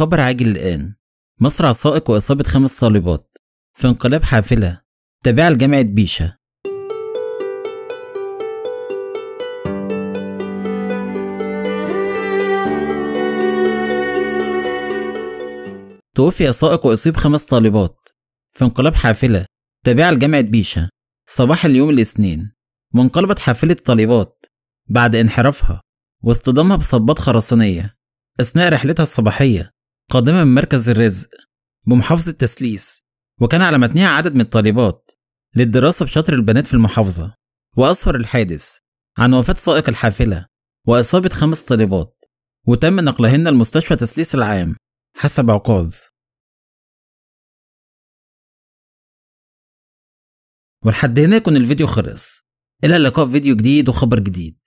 خبر عاجل الآن مصرع سائق وإصابة خمس طالبات في انقلاب حافلة تابعة لجامعة بيشا توفي سائق وأصيب خمس طالبات في انقلاب حافلة تابعة لجامعة بيشا صباح اليوم الاثنين وانقلبت حافلة طالبات بعد انحرافها واصطدامها بصبات خرسانية أثناء رحلتها الصباحية قادمة من مركز الرزق بمحافظة تسليس وكان على متنها عدد من الطالبات للدراسة بشطر البنات في المحافظة وأسفر الحادث عن وفاة سائق الحافلة وإصابة خمس طالبات وتم نقلهن لمستشفى تسليس العام حسب عكاظ ولحد هنا يكون الفيديو خلص إلى اللقاء في فيديو جديد وخبر جديد